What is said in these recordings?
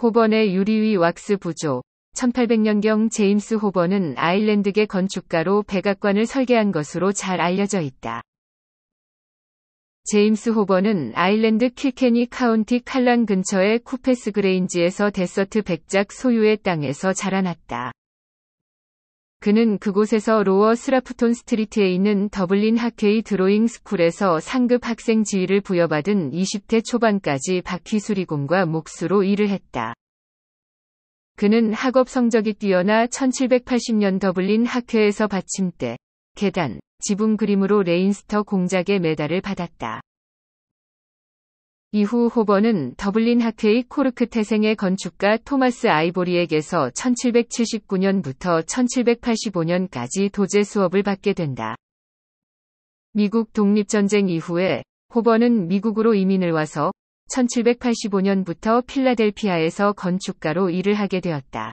호번의 유리위 왁스 부조 1800년경 제임스 호번은 아일랜드계 건축가로 백악관을 설계한 것으로 잘 알려져 있다. 제임스 호번은 아일랜드 킬케니 카운티 칼란 근처의 쿠페스 그레인지에서 데서트 백작 소유의 땅에서 자라났다. 그는 그곳에서 로어 스라프톤 스트리트에 있는 더블린 학회의 드로잉 스쿨에서 상급 학생 지위를 부여받은 20대 초반까지 바퀴수리공과 목수로 일을 했다. 그는 학업 성적이 뛰어나 1780년 더블린 학회에서 받침대, 계단, 지붕 그림으로 레인스터 공작의 메달을 받았다. 이후 호버는 더블린 하케이 코르크 태생의 건축가 토마스 아이보리에게서 1779년부터 1785년까지 도제 수업을 받게 된다. 미국 독립전쟁 이후에 호버는 미국으로 이민을 와서 1785년부터 필라델피아에서 건축가로 일을 하게 되었다.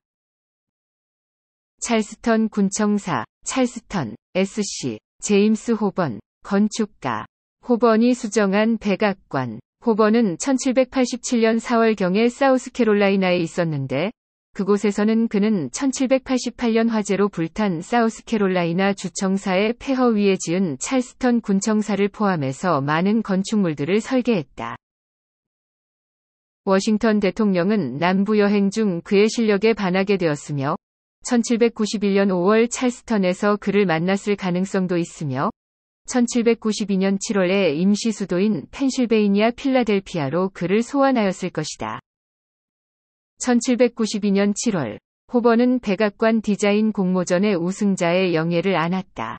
찰스턴 군청사, 찰스턴, SC, 제임스 호번, 건축가, 호번이 수정한 백악관, 호버는 1787년 4월경에 사우스캐롤라이나에 있었는데 그곳에서는 그는 1788년 화재로 불탄 사우스캐롤라이나 주청사의 폐허 위에 지은 찰스턴 군청사를 포함해서 많은 건축물들을 설계했다. 워싱턴 대통령은 남부 여행 중 그의 실력에 반하게 되었으며 1791년 5월 찰스턴에서 그를 만났을 가능성도 있으며 1792년 7월에 임시 수도인 펜실베이니아 필라델피아로 그를 소환하였을 것이다. 1792년 7월, 호버는 백악관 디자인 공모전의 우승자의 영예를 안았다.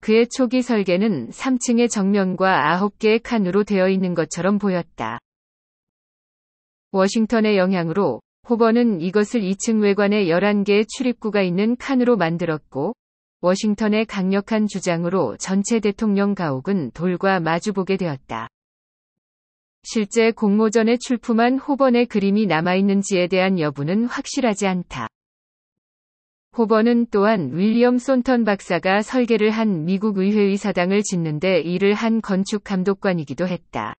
그의 초기 설계는 3층의 정면과 9개의 칸으로 되어 있는 것처럼 보였다. 워싱턴의 영향으로 호버는 이것을 2층 외관에 11개의 출입구가 있는 칸으로 만들었고 워싱턴의 강력한 주장으로 전체 대통령 가옥은 돌과 마주보게 되었다. 실제 공모전에 출품한 호번의 그림이 남아있는지에 대한 여부는 확실하지 않다. 호번은 또한 윌리엄 손턴 박사가 설계를 한 미국 의회의 사당을 짓는데 일을 한 건축 감독관이기도 했다.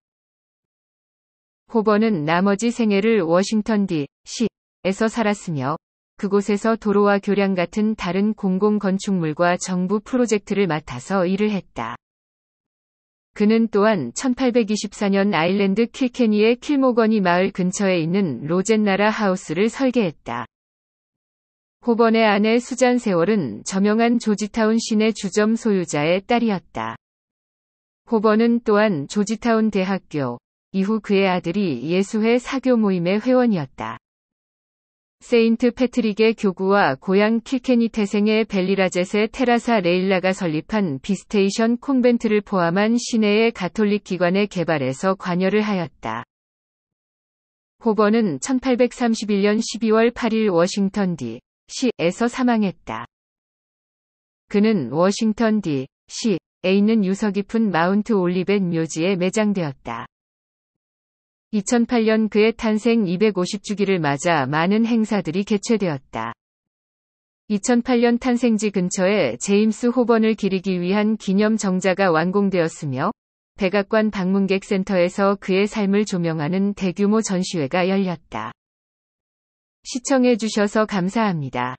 호번은 나머지 생애를 워싱턴 D.C.에서 살았으며 그곳에서 도로와 교량 같은 다른 공공 건축물과 정부 프로젝트를 맡아서 일을 했다. 그는 또한 1824년 아일랜드 킬케니의 킬모건이 마을 근처에 있는 로젠나라 하우스를 설계했다. 호번의 아내 수잔 세월은 저명한 조지타운 시내 주점 소유자의 딸이었다. 호번은 또한 조지타운 대학교, 이후 그의 아들이 예수회 사교 모임의 회원이었다. 세인트 패트릭의 교구와 고향 킬케니 태생의 벨리라젯의 테라사 레일라가 설립한 비스테이션 콘벤트를 포함한 시내의 가톨릭 기관의 개발에서 관여를 하였다. 호버는 1831년 12월 8일 워싱턴 D. 시에서 사망했다. 그는 워싱턴 D. 시에 있는 유서 깊은 마운트 올리벳 묘지에 매장되었다. 2008년 그의 탄생 250주기를 맞아 많은 행사들이 개최되었다. 2008년 탄생지 근처에 제임스 호번을 기리기 위한 기념 정자가 완공되었으며 백악관 방문객 센터에서 그의 삶을 조명하는 대규모 전시회가 열렸다. 시청해 주셔서 감사합니다.